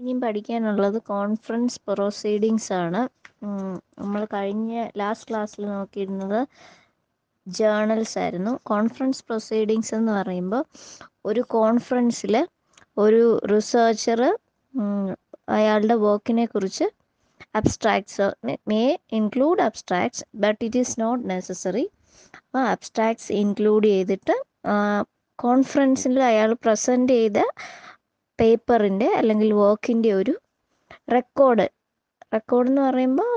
ഇനിയും പഠിക്കാനുള്ളത് conference proceedings ആണ് നമ്മൾ കഴിഞ്ഞ ലാസ്റ്റ് ക്ലാസ്സിൽ നോക്കിയിരുന്നത് ജേണൽസ് ആയിരുന്നു കോൺഫറൻസ് പ്രൊസീഡിങ്സ് എന്ന് പറയുമ്പോൾ ഒരു കോൺഫറൻസിൽ ഒരു റിസർച്ചർ അയാളുടെ വർക്കിനെ കുറിച്ച് abstracts may include abstracts but it is not necessary അപ്പോൾ അബ്സ്ട്രാക്ട്സ് ഇൻക്ലൂഡ് ചെയ്തിട്ട് കോൺഫറൻസിൽ അയാൾ പ്രസൻറ്റ് ചെയ്ത പേപ്പറിൻ്റെ അല്ലെങ്കിൽ വർക്കിൻ്റെ ഒരു റെക്കോർഡ് റെക്കോർഡ് എന്ന് പറയുമ്പോൾ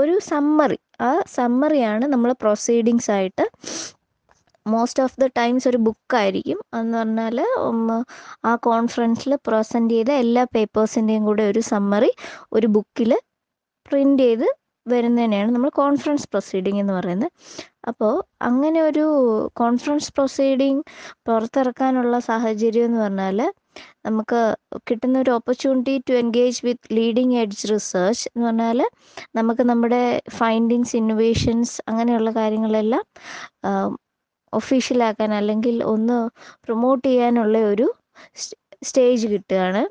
ഒരു സമ്മറി ആ സമ്മറിയാണ് നമ്മൾ പ്രൊസീഡിങ്സ് ആയിട്ട് മോസ്റ്റ് ഓഫ് ദ ടൈംസ് ഒരു ബുക്കായിരിക്കും എന്ന് പറഞ്ഞാൽ ആ കോൺഫറൻസിൽ പ്രസൻറ്റ് ചെയ്ത എല്ലാ പേപ്പേഴ്സിൻ്റെയും കൂടെ ഒരു സമ്മറി ഒരു ബുക്കിൽ പ്രിൻ്റ് ചെയ്ത് വരുന്നതിനെയാണ് നമ്മൾ കോൺഫറൻസ് പ്രൊസീഡിംഗ് എന്ന് പറയുന്നത് അപ്പോൾ അങ്ങനെ ഒരു കോൺഫറൻസ് പ്രൊസീഡിങ് പുറത്തിറക്കാനുള്ള സാഹചര്യം എന്ന് പറഞ്ഞാൽ നമുക്ക് കിട്ടുന്ന ഒരു opportunity to engage with leading edge research എന്ന് പറഞ്ഞാൽ നമുക്ക് നമ്മുടെ ഫൈൻഡിങ്സ് ഇന്നൊവേഷൻസ് അങ്ങനെയുള്ള കാര്യങ്ങളെല്ലാം ഒഫീഷ്യലാക്കാൻ അല്ലെങ്കിൽ ഒന്ന് പ്രൊമോട്ട് ചെയ്യാനുള്ള ഒരു സ്റ്റേജ് കിട്ടുകയാണ്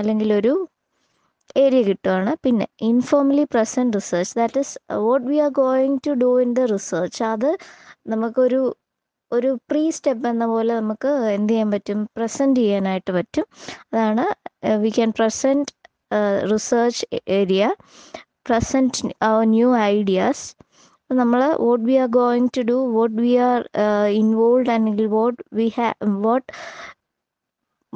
അല്ലെങ്കിൽ ഒരു ഏരിയ കിട്ടുവാണ് പിന്നെ informally present research that is what we are going to do in the research അത് നമുക്കൊരു ഒരു പ്രീ സ്റ്റെപ്പ് എന്ന പോലെ നമുക്ക് എന്ത് ചെയ്യാൻ പറ്റും പ്രസൻറ്റ് ചെയ്യാനായിട്ട് പറ്റും അതാണ് we can present research area present new ideas നമ്മൾ what we are going to do what we are involve അല്ലെങ്കിൽ what we have what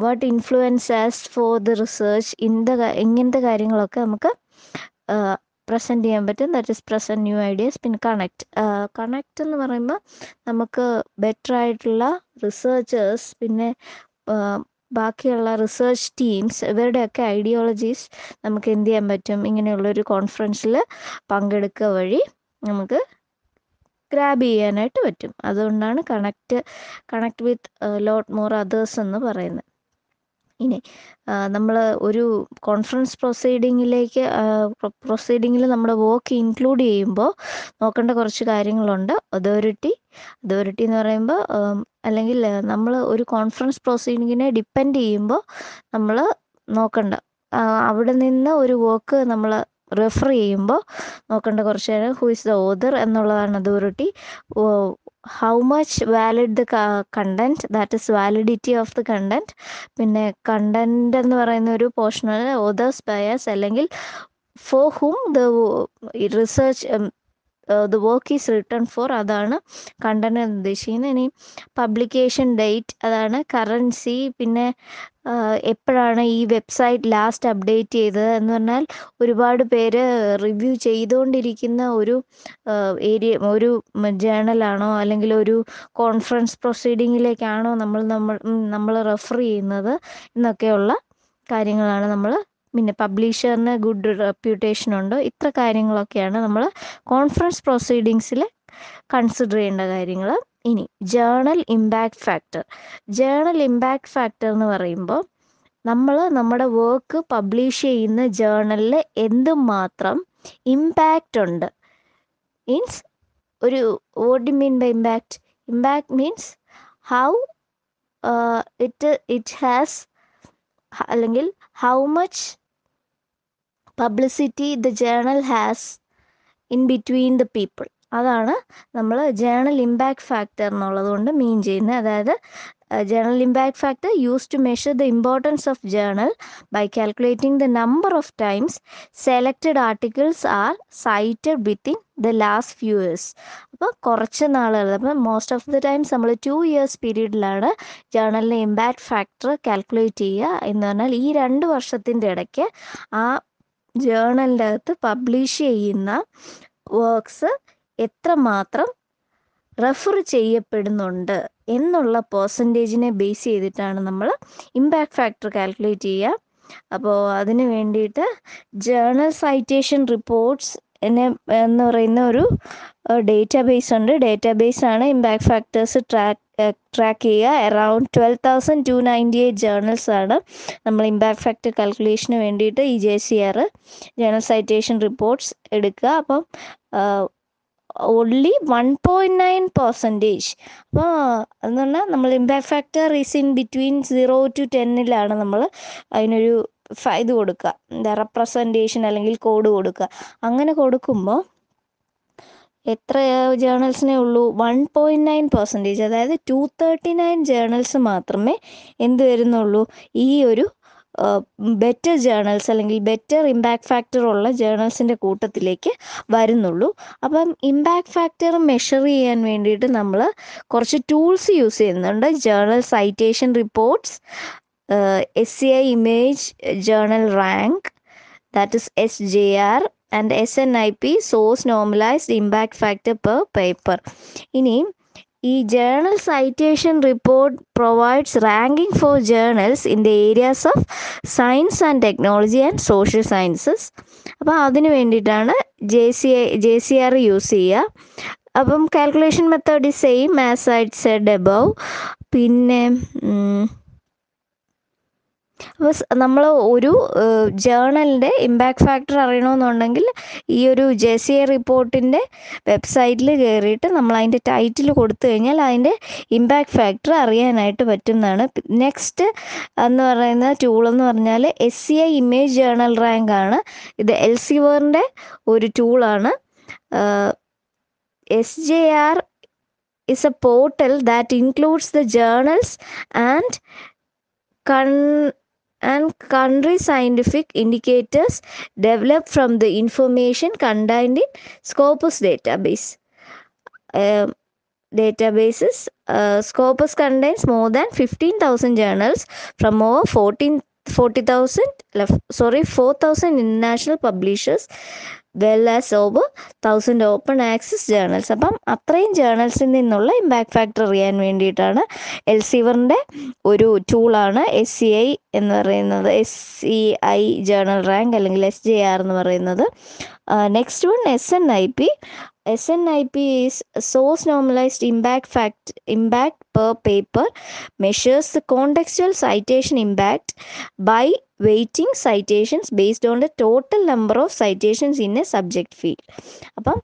what influences for the research ഇന്ത ഇങ്ങനത്തെ കാര്യങ്ങളൊക്കെ നമുക്ക് പ്രസൻറ്റ് ചെയ്യാൻ പറ്റും that is present new ideas പിന്നെ connect connect എന്ന് പറയുമ്പോൾ നമുക്ക് ബെറ്റർ ആയിട്ടുള്ള റിസേർച്ചേഴ്സ് പിന്നെ ബാക്കിയുള്ള റിസേർച്ച് ടീംസ് ഇവരുടെയൊക്കെ ഐഡിയോളജീസ് നമുക്ക് എന്ത് ചെയ്യാൻ പറ്റും ഇങ്ങനെയുള്ളൊരു കോൺഫറൻസിൽ പങ്കെടുക്കുക വഴി നമുക്ക് ഗ്രാബ് ചെയ്യാനായിട്ട് പറ്റും അതുകൊണ്ടാണ് connect connect with lot more others എന്ന് പറയുന്നത് ഇനി നമ്മൾ ഒരു കോൺഫറൻസ് പ്രൊസീഡിങ്ങിലേക്ക് പ്രൊസീഡിങ്ങിൽ നമ്മൾ വോക്ക് ഇൻക്ലൂഡ് ചെയ്യുമ്പോൾ നോക്കേണ്ട കുറച്ച് കാര്യങ്ങളുണ്ട് അതോറിറ്റി അതോറിറ്റി എന്ന് പറയുമ്പോൾ അല്ലെങ്കിൽ നമ്മൾ ഒരു കോൺഫറൻസ് പ്രൊസീഡിങ്ങിനെ ഡിപ്പെൻഡ് ചെയ്യുമ്പോൾ നമ്മൾ നോക്കണ്ട അവിടെ നിന്ന് ഒരു വോക്ക് നമ്മൾ റെഫർ ചെയ്യുമ്പോൾ നോക്കേണ്ട കുറച്ച് ഹു ഇസ് ദ ഓദർ എന്നുള്ളതാണ് authority how much valid the content that is validity of the content പിന്നെ കണ്ടന്റ് എന്ന് പറയുന്ന ഒരു പോർഷനിൽ ഓതേഴ്സ് ബയസ് അല്ലെങ്കിൽ for whom the research the work is written for അതാണ് കണ്ടന്റ് എന്ന് ഉദ്ദേശിക്കുന്നത് ഇനി പബ്ലിക്കേഷൻ ഡേറ്റ് അതാണ് കറൻസി പിന്നെ എപ്പോഴാണ് ഈ വെബ്സൈറ്റ് ലാസ്റ്റ് അപ്ഡേറ്റ് ചെയ്തത് എന്ന് പറഞ്ഞാൽ ഒരുപാട് പേര് റിവ്യൂ ചെയ്തുകൊണ്ടിരിക്കുന്ന ഒരു ഏരിയ ഒരു ജേണലാണോ അല്ലെങ്കിൽ ഒരു കോൺഫറൻസ് പ്രൊസീഡിങ്ങിലേക്കാണോ നമ്മൾ നമ്മൾ നമ്മൾ റെഫർ ചെയ്യുന്നത് എന്നൊക്കെയുള്ള കാര്യങ്ങളാണ് നമ്മൾ പിന്നെ പബ്ലിഷറിന് ഗുഡ് റെപ്യൂട്ടേഷൻ ഉണ്ടോ ഇത്ര കാര്യങ്ങളൊക്കെയാണ് നമ്മൾ കോൺഫറൻസ് പ്രൊസീഡിങ്സിൽ കൺസിഡർ ചെയ്യേണ്ട കാര്യങ്ങൾ ഇനി journal impact factor journal impact factor എന്ന് പറയുമ്പോൾ നമ്മൾ നമ്മുടെ വർക്ക് പബ്ലിഷ് ചെയ്യുന്ന ജേണലിൽ എന്തുമാത്രം ഇമ്പാക്റ്റ് ഉണ്ട് മീൻസ് ഒരു what mean by impact impact means how it it has അല്ലെങ്കിൽ how much publicity the journal has in between the people അതാണ് നമ്മൾ ജേണൽ ഇമ്പാക്ട് ഫാക്ടർ എന്നുള്ളത് കൊണ്ട് മീൻ ചെയ്യുന്നത് അതായത് journal impact factor use to measure the importance of journal by calculating the number of times selected articles are cited within the last few years അപ്പോൾ കുറച്ച് നാളുകൾ അപ്പം മോസ്റ്റ് ഓഫ് ദ ടൈംസ് നമ്മൾ two years പീരീഡിലാണ് ജേണലിലെ impact factor calculate ചെയ്യുക എന്ന് പറഞ്ഞാൽ ഈ രണ്ട് വർഷത്തിൻ്റെ ഇടയ്ക്ക് ആ ജേണലിൻ്റെ അകത്ത് പബ്ലിഷ് ചെയ്യുന്ന വർക്ക്സ് എത്രമാത്രം റെഫർ ചെയ്യപ്പെടുന്നുണ്ട് എന്നുള്ള പേഴ്സൻറ്റേജിനെ ബേസ് ചെയ്തിട്ടാണ് നമ്മൾ ഇമ്പാക്ട് ഫാക്ടർ കാൽക്കുലേറ്റ് ചെയ്യുക അപ്പോൾ അതിന് വേണ്ടിയിട്ട് ജേണൽ സൈറ്റേഷൻ റിപ്പോർട്ട്സ് എന്നെ എന്ന് പറയുന്ന ഒരു ഡേറ്റാബേസ് ഉണ്ട് ഡേറ്റാബേസ് ആണ് ഇമ്പാക്ട് ഫാക്ടേഴ്സ് ട്രാക്ക് ട്രാക്ക് ചെയ്യുക around twelve thousand two ninety eight journals ആണ് നമ്മൾ ഇമ്പാക്ട് ഫാക്ടർ കാൽക്കുലേഷന് വേണ്ടിയിട്ട് E J C R journal citation reports എടുക്കുക അപ്പം only one point nine percentage അപ്പോൾ എന്ന് പറഞ്ഞാൽ നമ്മൾ impact factor is in between zero to ടെന്നിലാണ് നമ്മൾ അതിനൊരു ഇത് കൊടുക്കുക എന്താ റെപ്രസെൻറ്റേഷൻ അല്ലെങ്കിൽ കോഡ് കൊടുക്കുക അങ്ങനെ കൊടുക്കുമ്പോൾ എത്ര ജേണൽസിനെ ഉള്ളൂ വൺ പോയിൻറ്റ് നയൻ പെർസെൻറ്റേജ് അതായത് ടു തേർട്ടി നയൻ ജേണൽസ് മാത്രമേ എന്ത് വരുന്നുള്ളൂ ഈ ഒരു ബെറ്റർ ജേണൽസ് അല്ലെങ്കിൽ ബെറ്റർ ഇമ്പാക്ട് ഫാക്ടർ ഉള്ള ജേണൽസിൻ്റെ കൂട്ടത്തിലേക്ക് വരുന്നുള്ളൂ അപ്പം ഇമ്പാക്ട് ഫാക്ടർ മെഷർ ചെയ്യാൻ വേണ്ടിയിട്ട് നമ്മൾ കുറച്ച് ടൂൾസ് യൂസ് ചെയ്യുന്നുണ്ട് journal citation reports S C I image journal rank that is S J R and S N I P source normalised impact factor per paper ഇനി ഈ journal citation report provides ranking for journals in the areas of science and technology and social sciences അപ്പോൾ അതിന് വേണ്ടിയിട്ടാണ് J C I J C R use ചെയ്യുക അപ്പം calculation method is same as I'd Z above പിന്നെ അപ്പോൾ നമ്മൾ ഒരു ജേണലിൻ്റെ impact factor അറിയണമെന്നുണ്ടെങ്കിൽ ഈ ഒരു ജെ സി എ റിപ്പോർട്ടിൻ്റെ വെബ്സൈറ്റിൽ കയറിയിട്ട് നമ്മൾ അതിൻ്റെ ടൈറ്റിൽ കൊടുത്തു കഴിഞ്ഞാൽ അതിൻ്റെ ഇമ്പാക്ട് ഫാക്ടർ അറിയാനായിട്ട് പറ്റുന്നതാണ് നെക്സ്റ്റ് എന്ന് പറയുന്ന ടൂൾ എന്ന് പറഞ്ഞാൽ S C I image journal rank ആണ് ഇത് എൽ സി വേറിൻ്റെ ഒരു ടൂളാണ് S J R is a portal that includes the journals and കൺ and country scientific indicators developed from the information contained in Scopus database. Um, databases uh, Scopus contains more than 15,000 journals from over 14 40,000 sorry 4,000 international publishers well as over thousand open access journals അപ്പം അത്രയും ജേർണൽസിൽ നിന്നുള്ള impact factor അറിയാൻ വേണ്ടിയിട്ടാണ് എൽസീവറിൻ്റെ ഒരു ടൂളാണ് S C I എന്ന് പറയുന്നത് S C I journal rank അല്ലെങ്കിൽ എസ് ജെ ആർ എന്ന് പറയുന്നത് next one S N I P S N I P is source normalised impact fact impact per paper measures the contextual citation impact by weighting citations based on the total number of citations in a subject field അപ്പം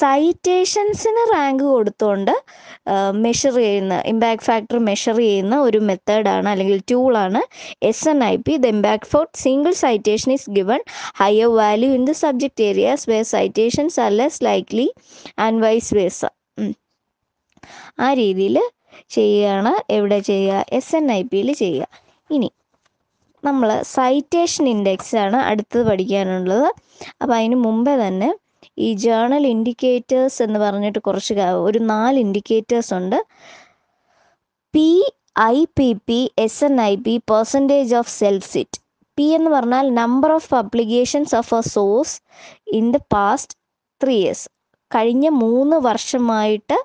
സൈറ്റേഷൻസിന് rank കൊടുത്തുകൊണ്ട് measure ചെയ്യുന്ന impact factor measure ചെയ്യുന്ന ഒരു മെത്തേഡാണ് അല്ലെങ്കിൽ ടൂളാണ് S N I P the impact for single citation is given higher value in the subject areas where citations are less likely and vice versa ആ രീതിയിൽ ചെയ്യുകയാണ് എവിടെ ചെയ്യുക എസ് എൻ ഐ പിയിൽ ചെയ്യുക ഇനി നമ്മൾ സൈറ്റേഷൻ ഇൻഡെക്സ് ആണ് അടുത്തത് പഠിക്കാനുള്ളത് അപ്പോൾ അതിന് മുമ്പേ തന്നെ ഈ ജേണൽ ഇൻഡിക്കേറ്റേഴ്സ് എന്ന് പറഞ്ഞിട്ട് കുറച്ച് ഒരു നാല് ഇൻഡിക്കേറ്റേഴ്സ് ഉണ്ട് P I P P S N I P percentage of self cit P എന്ന് പറഞ്ഞാൽ number of publications of a source in the past three years കഴിഞ്ഞ മൂന്ന് വർഷമായിട്ട്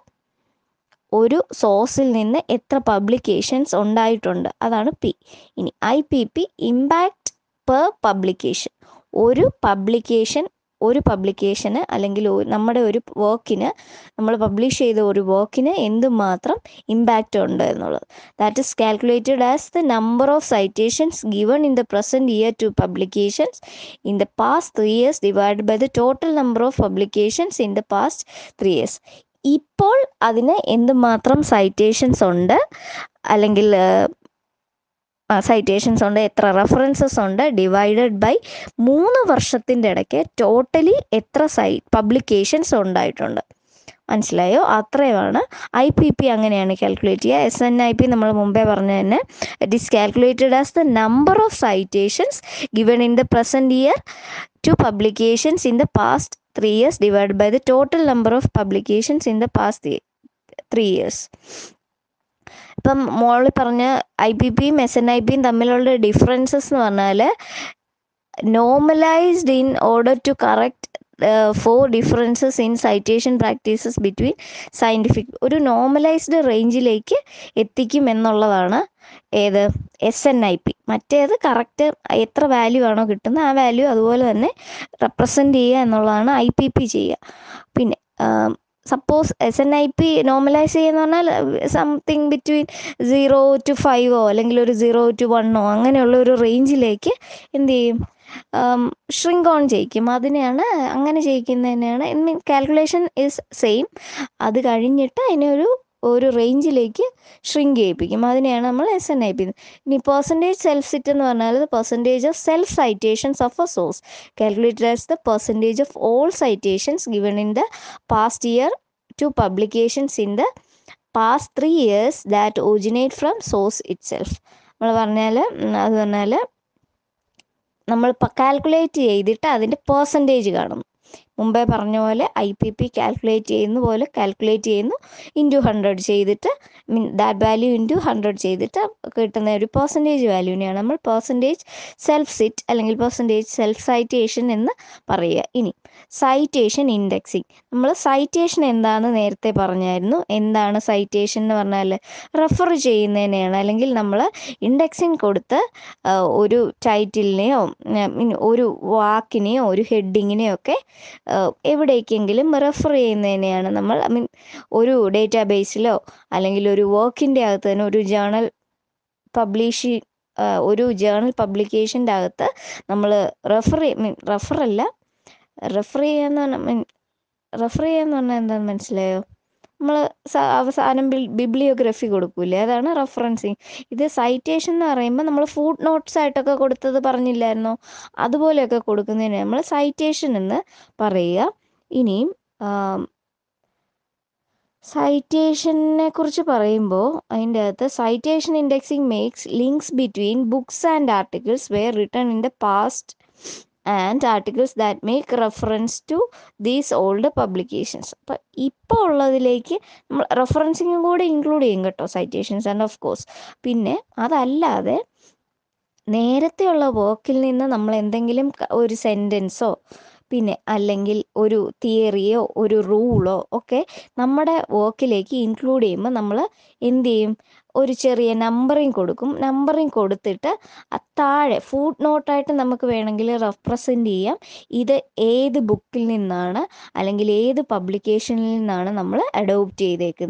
ഒരു സോഴ്സിൽ നിന്ന് എത്ര പബ്ലിക്കേഷൻസ് ഉണ്ടായിട്ടുണ്ട് അതാണ് പി ഇനി I P P impact per publication ഒരു പബ്ലിക്കേഷൻ ഒരു പബ്ലിക്കേഷന് അല്ലെങ്കിൽ നമ്മുടെ ഒരു വർക്കിന് നമ്മൾ പബ്ലിഷ് ചെയ്ത ഒരു വർക്കിന് എന്തുമാത്രം ഇമ്പാക്റ്റ് ഉണ്ട് എന്നുള്ളത് that is calculated as the number of citations given in the present year to publications in the past three years divide by the total number of publications in the past three years ഇപ്പോൾ അതിന് എന്തുമാത്രം citations ഉണ്ട് അല്ലെങ്കിൽ citations ഉണ്ട് എത്ര references ഉണ്ട് divided by മൂന്ന് വർഷത്തിൻ്റെ ഇടയ്ക്ക് ടോട്ടലി എത്ര സൈ പബ്ലിക്കേഷൻസ് ഉണ്ടായിട്ടുണ്ട് മനസ്സിലായോ അത്രയുമാണ് ഐ പി പി അങ്ങനെയാണ് കാൽക്കുലേറ്റ് ചെയ്യുക എസ് എൻ ഐ പി നമ്മൾ മുമ്പേ പറഞ്ഞ തന്നെ it is calculated as the number of citations given in the present year to publications in the past three years divided by the total number of publications in the past three years. ഇപ്പം മോളിൽ പറഞ്ഞ I B പിയും S N I പിയും തമ്മിലുള്ള differences എന്ന് പറഞ്ഞാൽ normalised in order to correct for differences in citation practices between scientific ഒരു normalised റേഞ്ചിലേക്ക് എത്തിക്കും എന്നുള്ളതാണ് ഏത് എസ് എൻ ഐ പി മറ്റേത് കറക്റ്റ് എത്ര വാല്യൂ ആണോ കിട്ടുന്നത് ആ വാല്യൂ അതുപോലെ തന്നെ റെപ്രസെൻ്റ് ചെയ്യുക എന്നുള്ളതാണ് ഐ പി പി ചെയ്യുക പിന്നെ suppose S N I P normalise ചെയ്യുന്ന പറഞ്ഞാൽ സംതിങ് ബിറ്റ്വീൻ സീറോ ടു ഫൈവോ അല്ലെങ്കിൽ ഒരു സീറോ ടു വണ്ണോ അങ്ങനെയുള്ള ഒരു റേഞ്ചിലേക്ക് എന്ത് ചെയ്യും ഷ്രിങ്ക് ഓൺ ചെയ്യിക്കും അതിനെയാണ് അങ്ങനെ ചെയ്യിക്കുന്നതിനെയാണ് മീൻ കാൽക്കുലേഷൻ ഇസ് സെയിം അത് കഴിഞ്ഞിട്ട് അതിനൊരു ഒരു ഒരു റേഞ്ചിലേക്ക് ഷ്രിങ്ക് ചെയ്യിപ്പിക്കും അതിനെയാണ് നമ്മൾ എസ് എൻ ഐ പി ഇനി പെർസെൻറ്റേജ് സെൽഫ് സിറ്റ് എന്ന് പറഞ്ഞാൽ percentage of self citations of a source calculated as the percentage of all citations given in the past year to publications in the past three years that originate from source itself നമ്മൾ പറഞ്ഞാൽ അത് പറഞ്ഞാൽ നമ്മൾ calculate ചെയ്തിട്ട് അതിൻ്റെ percentage കാണും മുമ്പേ പറഞ്ഞ പോലെ ഐ പി പി കാൽക്കുലേറ്റ് ചെയ്യുന്ന പോലെ കാൽക്കുലേറ്റ് ചെയ്യുന്നു ഇൻറ്റു ഹൺഡ്രഡ് ചെയ്തിട്ട് mean that value into hundred ചെയ്തിട്ട് കിട്ടുന്ന ഒരു പെർസെൻറ്റേജ് വാല്യൂവിനെയാണ് നമ്മൾ പെർസെൻറ്റേജ് സെൽഫ് സിറ്റ് അല്ലെങ്കിൽ പെർസെൻറ്റേജ് സെൽഫ് സൈറ്റേഷൻ എന്ന് പറയുക ഇനി സൈറ്റേഷൻ ഇൻഡെക്സിങ് നമ്മൾ സൈറ്റേഷൻ എന്താണെന്ന് നേരത്തെ പറഞ്ഞായിരുന്നു എന്താണ് സൈറ്റേഷൻ എന്ന് പറഞ്ഞാൽ റെഫർ ചെയ്യുന്നതിനെയാണ് അല്ലെങ്കിൽ നമ്മൾ ഇൻഡെക്സിങ് കൊടുത്ത് ഒരു ടൈറ്റിലിനെയോ ഒരു വാക്കിനെയോ ഒരു ഹെഡിങ്ങിനെയോ ഒക്കെ എവിടേക്കെങ്കിലും റെഫർ ചെയ്യുന്നതിനെയാണ് നമ്മൾ ഐ മീൻ ഒരു ബേസിലോ അല്ലെങ്കിൽ ഒരു വർക്കിൻ്റെ അകത്ത് തന്നെ ഒരു ജേണൽ പബ്ലിഷ് ഒരു ജേണൽ പബ്ലിക്കേഷൻ്റെ അകത്ത് നമ്മൾ റെഫർ മീൻ റെഫർ അല്ല റെഫർ ചെയ്യാന്ന് പറഞ്ഞാൽ മീൻ റെഫർ ചെയ്യാന്ന് പറഞ്ഞാൽ എന്താണെന്ന് മനസ്സിലായോ നമ്മൾ അവസാനം ബിബ്ലിയോഗ്രഫി കൊടുക്കൂലേ അതാണ് റെഫറൻസിങ് ഇത് സൈറ്റേഷൻ എന്ന് പറയുമ്പോൾ നമ്മൾ ഫുഡ് നോട്ട്സ് ആയിട്ടൊക്കെ കൊടുത്തത് പറഞ്ഞില്ലായിരുന്നോ അതുപോലെയൊക്കെ കൊടുക്കുന്നതിന് നമ്മൾ സൈറ്റേഷൻ എന്ന് പറയുക ഇനിയും സൈറ്റേഷനെ കുറിച്ച് പറയുമ്പോൾ അതിൻ്റെ അകത്ത് citation indexing makes links between books and articles were written in the past and articles that make reference to these old publications അപ്പം ഇപ്പോൾ ഉള്ളതിലേക്ക് നമ്മൾ റെഫറൻസിങ്ങും കൂടെ ഇൻക്ലൂഡ് ചെയ്യും കേട്ടോ സൈറ്റേഷൻസ് ആൻഡ് ഓഫ് കോഴ്സ് പിന്നെ അതല്ലാതെ നേരത്തെയുള്ള വർക്കിൽ നിന്ന് നമ്മൾ എന്തെങ്കിലും ഒരു സെൻറ്റൻസോ പിന്നെ അല്ലെങ്കിൽ ഒരു തിയറിയോ ഒരു റൂളോ ഒക്കെ നമ്മുടെ വർക്കിലേക്ക് ഇൻക്ലൂഡ് ചെയ്യുമ്പോൾ നമ്മൾ എന്ത് ചെയ്യും ഒരു ചെറിയ നമ്പറിങ് കൊടുക്കും നമ്പറിങ് കൊടുത്തിട്ട് താഴെ ഫുഡ് നോട്ടായിട്ട് നമുക്ക് വേണമെങ്കിൽ റെപ്രസെൻ്റ് ചെയ്യാം ഇത് ഏത് ബുക്കിൽ നിന്നാണ് അല്ലെങ്കിൽ ഏത് പബ്ലിക്കേഷനിൽ നിന്നാണ് നമ്മൾ അഡോപ്റ്റ് ചെയ്തേക്കുന്നത്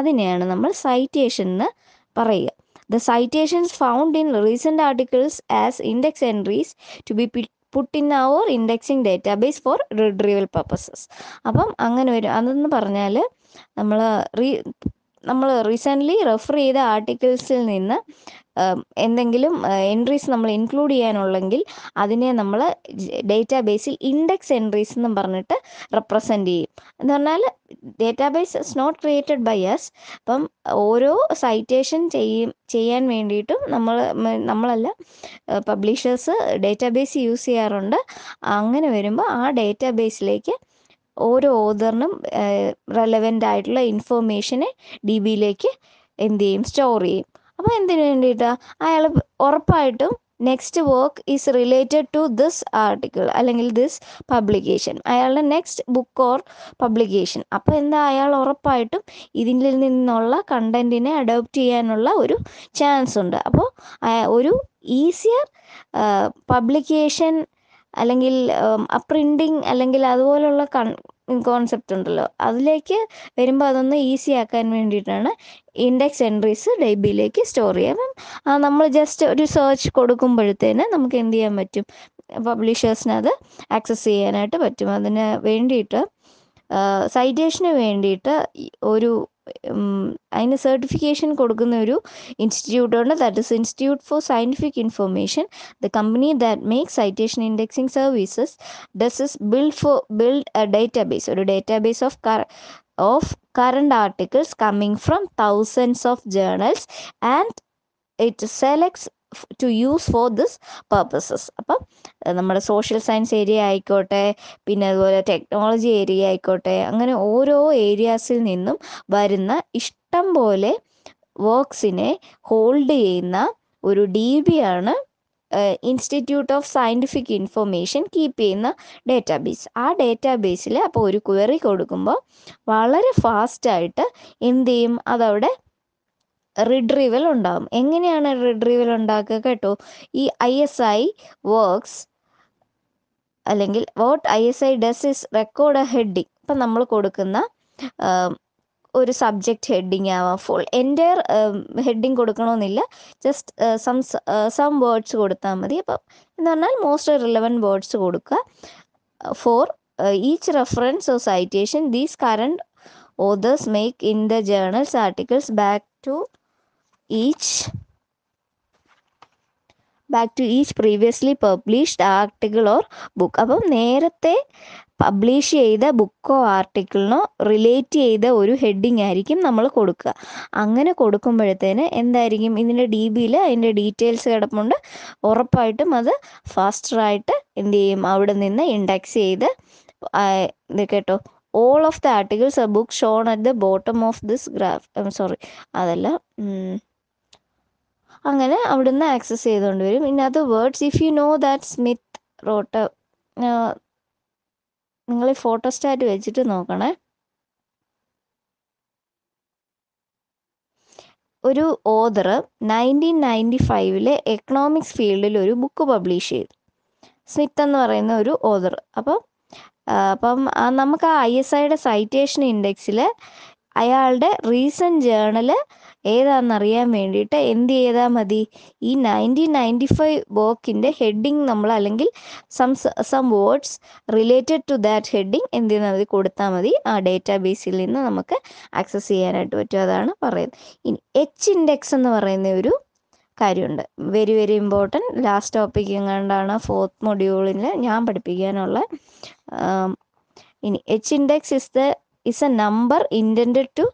അതിനെയാണ് നമ്മൾ സൈറ്റേഷൻ എന്ന് പറയുക the citations found in recent articles as index entries to be പി put in our indexing database for retrieval purposes അപ്പം അങ്ങനെ ഒരു അതെന്ന് പറഞ്ഞാൽ നമ്മൾ റീ നമ്മൾ റീസെൻ്റ്ലി റെഫർ ചെയ്ത ആർട്ടിക്കിൾസിൽ നിന്ന് എന്തെങ്കിലും എൻട്രീസ് നമ്മൾ ഇൻക്ലൂഡ് ചെയ്യാനുള്ളെങ്കിൽ അതിനെ നമ്മൾ ഡേറ്റാ ബേസിൽ ഇൻഡെക്സ് എൻട്രീസ് എന്നും പറഞ്ഞിട്ട് റെപ്രസെൻ്റ് ചെയ്യും എന്ന് പറഞ്ഞാൽ database is not created by us അപ്പം ഓരോ സൈറ്റേഷൻ ചെയ്യും ചെയ്യാൻ വേണ്ടിയിട്ടും നമ്മൾ നമ്മളല്ല പബ്ലിഷേഴ്സ് ഡേറ്റാ ബേസ് യൂസ് ചെയ്യാറുണ്ട് അങ്ങനെ വരുമ്പോൾ ആ ഡേറ്റാ ബേസിലേക്ക് ഓരോ ഓതറിനും റെലവെൻ്റ് ആയിട്ടുള്ള ഇൻഫോർമേഷന് ഡി ബിയിലേക്ക് എന്ത് ചെയ്യും സ്റ്റോർ ചെയ്യും അപ്പോൾ എന്തിനു വേണ്ടിയിട്ടാണ് അയാൾ ഉറപ്പായിട്ടും next work is related to this article അല്ലെങ്കിൽ ദിസ് പബ്ലിക്കേഷൻ അയാളുടെ നെക്സ്റ്റ് ബുക്ക് ഓർ പബ്ലിക്കേഷൻ അപ്പോൾ എന്താ അയാൾ ഉറപ്പായിട്ടും ഇതിൽ നിന്നുള്ള കണ്ടൻറ്റിനെ അഡോപ്റ്റ് ചെയ്യാനുള്ള ഒരു ചാൻസ് ഉണ്ട് അപ്പോൾ ഒരു ഈസിയർ പബ്ലിക്കേഷൻ അല്ലെങ്കിൽ ആ പ്രിൻറ്റിങ് അല്ലെങ്കിൽ അതുപോലുള്ള കൺ കോൺസെപ്റ്റ് ഉണ്ടല്ലോ അതിലേക്ക് വരുമ്പോൾ അതൊന്ന് ഈസി ആക്കാൻ വേണ്ടിയിട്ടാണ് ഇൻഡെക്സ് എൻട്രീസ് ഡെബിയിലേക്ക് സ്റ്റോർ ചെയ്യാം അപ്പം നമ്മൾ ജസ്റ്റ് ഒരു സെർച്ച് കൊടുക്കുമ്പോഴത്തേന് നമുക്ക് എന്ത് ചെയ്യാൻ പറ്റും പബ്ലിഷേഴ്സിനത് ആക്സസ് ചെയ്യാനായിട്ട് പറ്റും അതിന് വേണ്ടിയിട്ട് സൈറ്റേഷന് വേണ്ടിയിട്ട് ഒരു അതിന് സർട്ടിഫിക്കേഷൻ കൊടുക്കുന്ന ഒരു ഇൻസ്റ്റിറ്റ്യൂട്ട് ഉണ്ട് that is institute for scientific information the company that make citation indexing services does is build for build a database ഒരു database of cur of current articles coming from thousands of journals and it selects to use for this purposes അപ്പം നമ്മുടെ social science area ആയിക്കോട്ടെ പിന്നെ അതുപോലെ technology area ആയിക്കോട്ടെ അങ്ങനെ ഓരോ ഏരിയാസിൽ നിന്നും വരുന്ന ഇഷ്ടം പോലെ വർക്ക്സിനെ ഹോൾഡ് ചെയ്യുന്ന ഒരു ഡി ബി ആണ് institute of scientific information keep ചെയ്യുന്ന ഡേറ്റാബേസ് ആ ഡേറ്റാബേസിൽ അപ്പോൾ ഒരു ക്വയറി കൊടുക്കുമ്പോൾ വളരെ ഫാസ്റ്റായിട്ട് എന്ത് ചെയ്യും അതവിടെ റിട്രീവൽ ഉണ്ടാകും എങ്ങനെയാണ് റിട്രീവൽ ഉണ്ടാക്കുക കേട്ടോ ഈ ഐ എസ് ഐ വർക്ക്സ് അല്ലെങ്കിൽ what I S I does is record a heading ഇപ്പം നമ്മൾ കൊടുക്കുന്ന ഒരു സബ്ജക്റ്റ് ഹെഡിങ് ആവാം ഫുൾ എൻ്റെ ഹെഡിങ് കൊടുക്കണമെന്നില്ല ജസ്റ്റ് സം സം വേർഡ്സ് കൊടുത്താൽ മതി അപ്പം എന്ന് പറഞ്ഞാൽ മോസ്റ്റ് റിലവൻറ്റ് വേർഡ്സ് കൊടുക്കുക for each reference of citation these current authors make in the journals articles back to each back to each previously published article or book അപ്പം നേരത്തെ publish ചെയ്ത ബുക്കോ ആർട്ടിക്കിളിനോ relate ചെയ്ത ഒരു ഹെഡിങ് ആയിരിക്കും നമ്മൾ കൊടുക്കുക അങ്ങനെ കൊടുക്കുമ്പോഴത്തേന് എന്തായിരിക്കും ഇതിൻ്റെ ഡി ബിയിൽ അതിൻ്റെ ഡീറ്റെയിൽസ് കിടപ്പുണ്ട് ഉറപ്പായിട്ടും അത് ഫാസ്റ്ററായിട്ട് എന്ത് ചെയ്യും അവിടെ നിന്ന് ഇൻഡെക്സ് ചെയ്ത് ഇത് കേട്ടോ ഓൾ ഓഫ് ദ ആർട്ടിക്കിൾസ് ആ book shown at the bottom of this graph sorry അതല്ല അങ്ങനെ അവിടുന്ന് ആക്സസ് ചെയ്തുകൊണ്ട് വരും in other words if you know that Smith wrote നിങ്ങൾ ഫോട്ടോസ്റ്റാറ്റ് വെച്ചിട്ട് നോക്കണേ ഒരു ഓദർ നയൻറ്റീൻ നയൻറ്റി ഫൈവിലെ എക്കണോമിക്സ് ഫീൽഡിൽ ഒരു ബുക്ക് പബ്ലിഷ് ചെയ്തു സ്മിത്ത് എന്ന് പറയുന്ന ഒരു ഓദർ അപ്പം അപ്പം നമുക്ക് ആ ഐ എസ് ഐയുടെ സൈറ്റേഷൻ ഇൻഡെക്സിൽ അയാളുടെ റീസെൻറ്റ് ജേണല് ഏതാണെന്നറിയാൻ വേണ്ടിയിട്ട് എന്ത് ചെയ്താൽ മതി ഈ നയൻറ്റീൻ നയൻറ്റി ഫൈവ് ബോക്കിൻ്റെ ഹെഡിങ് നമ്മൾ അല്ലെങ്കിൽ some some words related to that heading എന്ത് ചെയ്താൽ മതി കൊടുത്താൽ മതി ആ ഡേറ്റാ ബേസിൽ നിന്ന് നമുക്ക് ആക്സസ് ചെയ്യാനായിട്ട് പറ്റും അതാണ് പറയുന്നത് ഇനി എച്ച് ഇൻഡെക്സ് എന്ന് പറയുന്ന ഒരു കാര്യമുണ്ട് very very important last topic എങ്ങാണ്ടാണ് ഫോർത്ത് മൊഡ്യൂളിൽ ഞാൻ പഠിപ്പിക്കാനുള്ള ഇനി H index is the is a number intended to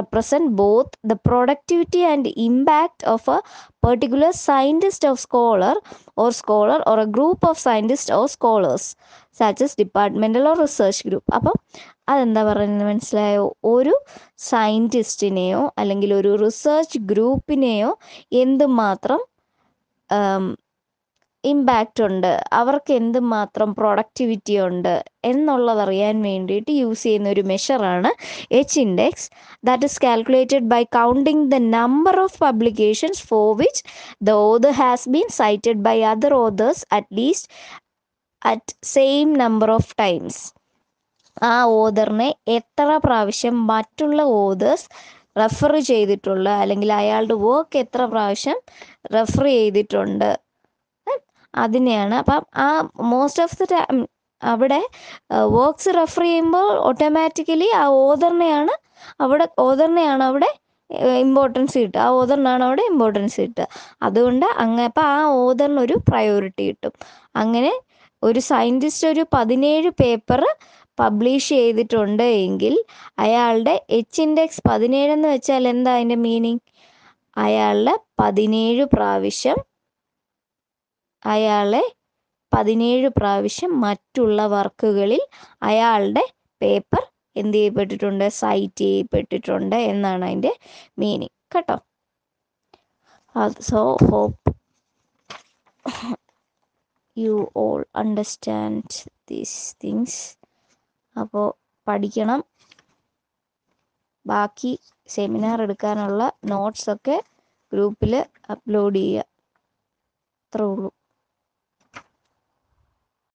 represent both the productivity and impact of a particular scientist of scholar or scholar or a group of scientists or scholars such as departmental or research group appo അപ്പം oru scientist മനസ്സിലായോ allengil oru research group research endu mathram impact ഉണ്ട് അവർക്ക് എന്തുമാത്രം productivity ഉണ്ട് എന്നുള്ളതറിയാൻ വേണ്ടിയിട്ട് use ചെയ്യുന്ന ഒരു മെഷറാണ് H index that is calculated by counting the number of publications for which the author has been cited by other authors at least at same number of times ആ ഓദറിനെ എത്ര പ്രാവശ്യം മറ്റുള്ള ഓദേഴ്സ് റെഫർ ചെയ്തിട്ടുള്ള അല്ലെങ്കിൽ അയാളുടെ വർക്ക് എത്ര പ്രാവശ്യം റെഫർ ചെയ്തിട്ടുണ്ട് അതിനെയാണ് അപ്പം ആ മോസ്റ്റ് ഓഫ് ദ ടൈം അവിടെ വർക്ക്സ് റെഫർ ചെയ്യുമ്പോൾ ഓട്ടോമാറ്റിക്കലി ആ ഓദറിനെയാണ് അവിടെ ഓദറിനെയാണ് അവിടെ ഇമ്പോർട്ടൻസ് കിട്ടുക ആ ഓദറിനാണ് അവിടെ ഇമ്പോർട്ടൻസ് കിട്ടുക അതുകൊണ്ട് അങ്ങനെ അപ്പം ആ ഓദറിനൊരു പ്രയോറിറ്റി കിട്ടും അങ്ങനെ ഒരു സയൻറ്റിസ്റ്റ് ഒരു പതിനേഴ് പേപ്പർ പബ്ലിഷ് ചെയ്തിട്ടുണ്ട് എങ്കിൽ അയാളുടെ എച്ച് ഇൻഡെക്സ് പതിനേഴെന്ന് വെച്ചാൽ എന്താ അതിൻ്റെ മീനിങ് അയാളുടെ പതിനേഴ് പ്രാവശ്യം അയാളെ പതിനേഴ് പ്രാവശ്യം മറ്റുള്ള വർക്കുകളിൽ അയാളുടെ പേപ്പർ എന്ത് ചെയ്യപ്പെട്ടിട്ടുണ്ട് സൈറ്റ് ചെയ്യപ്പെട്ടിട്ടുണ്ട് എന്നാണ് അതിൻ്റെ മീനിങ് കേട്ടോ so hope you all understand these things അപ്പോൾ പഠിക്കണം ബാക്കി സെമിനാർ എടുക്കാനുള്ള നോട്ട്സൊക്കെ ഗ്രൂപ്പിൽ അപ്ലോഡ് ചെയ്യുക അത്രേ ഉള്ളൂ